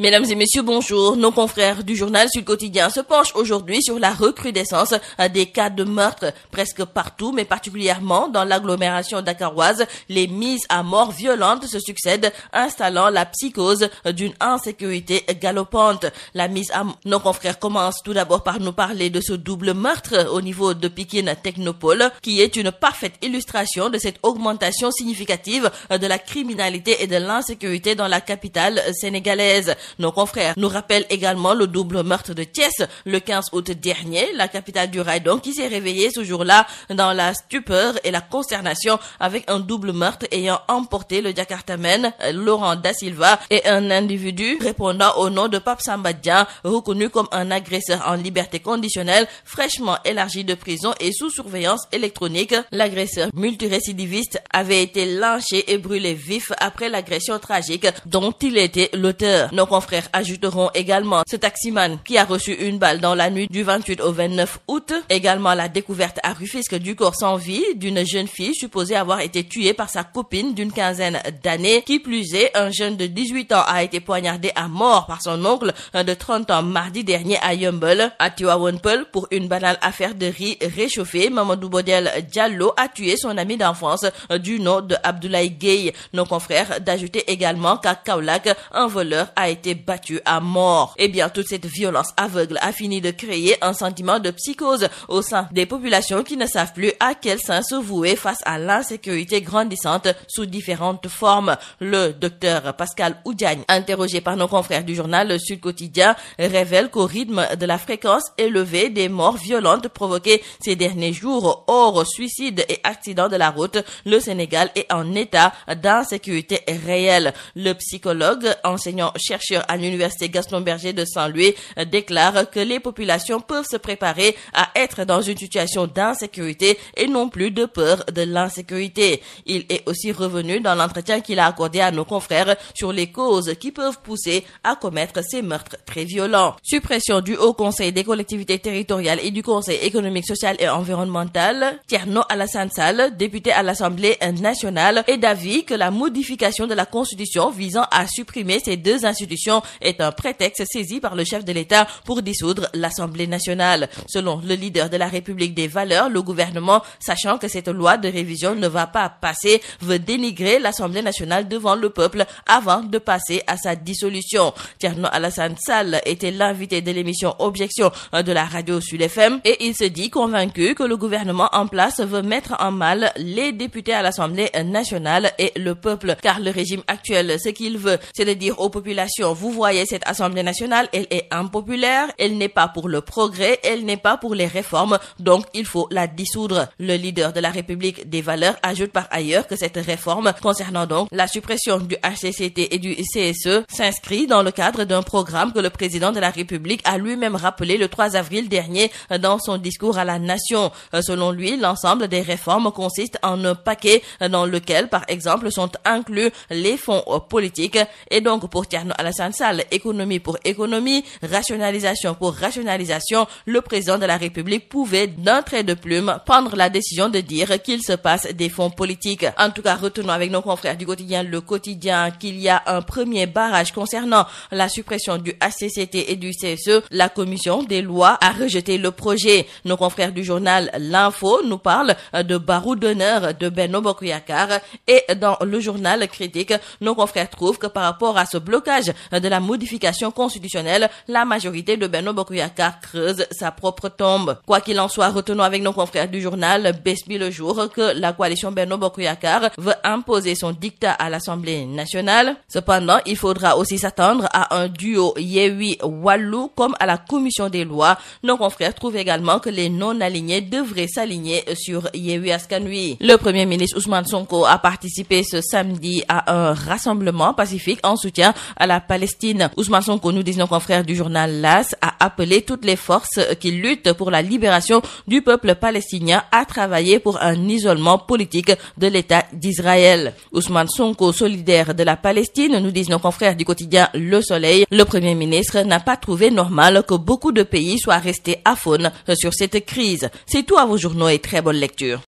Mesdames et messieurs, bonjour. Nos confrères du journal Sud Quotidien se penchent aujourd'hui sur la recrudescence euh, des cas de meurtre presque partout, mais particulièrement dans l'agglomération dakaroise. Les mises à mort violentes se succèdent, installant la psychose euh, d'une insécurité galopante. La mise à nos confrères commencent tout d'abord par nous parler de ce double meurtre euh, au niveau de Pikine Technopole, qui est une parfaite illustration de cette augmentation significative de la criminalité et de l'insécurité dans la capitale sénégalaise. Nos confrères nous rappellent également le double meurtre de Thiès le 15 août dernier, la capitale du rail qui s'est réveillée ce jour-là dans la stupeur et la consternation avec un double meurtre ayant emporté le Jakartamen Laurent Da Silva et un individu répondant au nom de Pape Sambadia, reconnu comme un agresseur en liberté conditionnelle, fraîchement élargi de prison et sous surveillance électronique. L'agresseur multirécidiviste avait été lynché et brûlé vif après l'agression tragique dont il était l'auteur frères ajouteront également ce taximan qui a reçu une balle dans la nuit du 28 au 29 août. Également la découverte à Rufisque du corps sans vie d'une jeune fille supposée avoir été tuée par sa copine d'une quinzaine d'années. Qui plus est, un jeune de 18 ans a été poignardé à mort par son oncle de 30 ans mardi dernier à Yumble, à Tiwawonpel, pour une banale affaire de riz réchauffé. Mamadou Bodel Diallo a tué son ami d'enfance euh, du nom de Abdoulaye Gay. Nos confrères d'ajouter également qu'à Kaulak, un voleur a été battu à mort. Eh bien, toute cette violence aveugle a fini de créer un sentiment de psychose au sein des populations qui ne savent plus à quel sens se vouer face à l'insécurité grandissante sous différentes formes. Le docteur Pascal Oudjagne, interrogé par nos confrères du journal Sud Quotidien, révèle qu'au rythme de la fréquence élevée des morts violentes provoquées ces derniers jours, hors suicides et accidents de la route, le Sénégal est en état d'insécurité réelle. Le psychologue, enseignant-chercheur à l'université Gaston Berger de Saint-Louis euh, déclare que les populations peuvent se préparer à être dans une situation d'insécurité et non plus de peur de l'insécurité. Il est aussi revenu dans l'entretien qu'il a accordé à nos confrères sur les causes qui peuvent pousser à commettre ces meurtres très violents. Suppression du Haut Conseil des collectivités territoriales et du Conseil économique, social et environnemental. Tierno Alassane salle député à l'Assemblée nationale, est d'avis que la modification de la Constitution visant à supprimer ces deux institutions est un prétexte saisi par le chef de l'État pour dissoudre l'Assemblée nationale. Selon le de la République des valeurs, le gouvernement, sachant que cette loi de révision ne va pas passer, veut dénigrer l'Assemblée nationale devant le peuple avant de passer à sa dissolution. Tierno Alassane Sall était l'invité de l'émission Objection de la radio sur FM et il se dit convaincu que le gouvernement en place veut mettre en mal les députés à l'Assemblée nationale et le peuple, car le régime actuel, ce qu'il veut, c'est de dire aux populations, vous voyez cette Assemblée nationale, elle est impopulaire, elle n'est pas pour le progrès, elle n'est pas pour les réforme, donc il faut la dissoudre. Le leader de la République des valeurs ajoute par ailleurs que cette réforme concernant donc la suppression du HCCT et du CSE s'inscrit dans le cadre d'un programme que le président de la République a lui-même rappelé le 3 avril dernier dans son discours à la nation. Euh, selon lui, l'ensemble des réformes consiste en un paquet dans lequel, par exemple, sont inclus les fonds politiques et donc pour Tierno Alassane Salle, économie pour économie, rationalisation pour rationalisation, le président de la République public pouvait, d'un trait de plume, prendre la décision de dire qu'il se passe des fonds politiques. En tout cas, retenons avec nos confrères du quotidien Le Quotidien qu'il y a un premier barrage concernant la suppression du ACCT et du CSE. La commission des lois a rejeté le projet. Nos confrères du journal L'Info nous parlent de barreau d'honneur de Benno Bokuyakar et dans le journal critique, nos confrères trouvent que par rapport à ce blocage de la modification constitutionnelle, la majorité de Benno Bokuyakar creuse sa propre tombe. Quoi qu'il en soit, retenons avec nos confrères du journal Besbi le jour que la coalition Benno Bokuyakar veut imposer son dictat à l'Assemblée nationale. Cependant, il faudra aussi s'attendre à un duo Yewi Wallou comme à la commission des lois. Nos confrères trouvent également que les non-alignés devraient s'aligner sur Yewi Askanui. Le premier ministre Ousmane Sonko a participé ce samedi à un rassemblement pacifique en soutien à la Palestine. Ousmane Sonko, nous nos confrères du journal LAS, a appelé toutes les forces qui luttent pour la la libération du peuple palestinien a travaillé pour un isolement politique de l'État d'Israël. Ousmane Sonko, solidaire de la Palestine, nous disent nos confrères du quotidien Le Soleil, le Premier ministre n'a pas trouvé normal que beaucoup de pays soient restés à faune sur cette crise. C'est tout à vos journaux et très bonne lecture.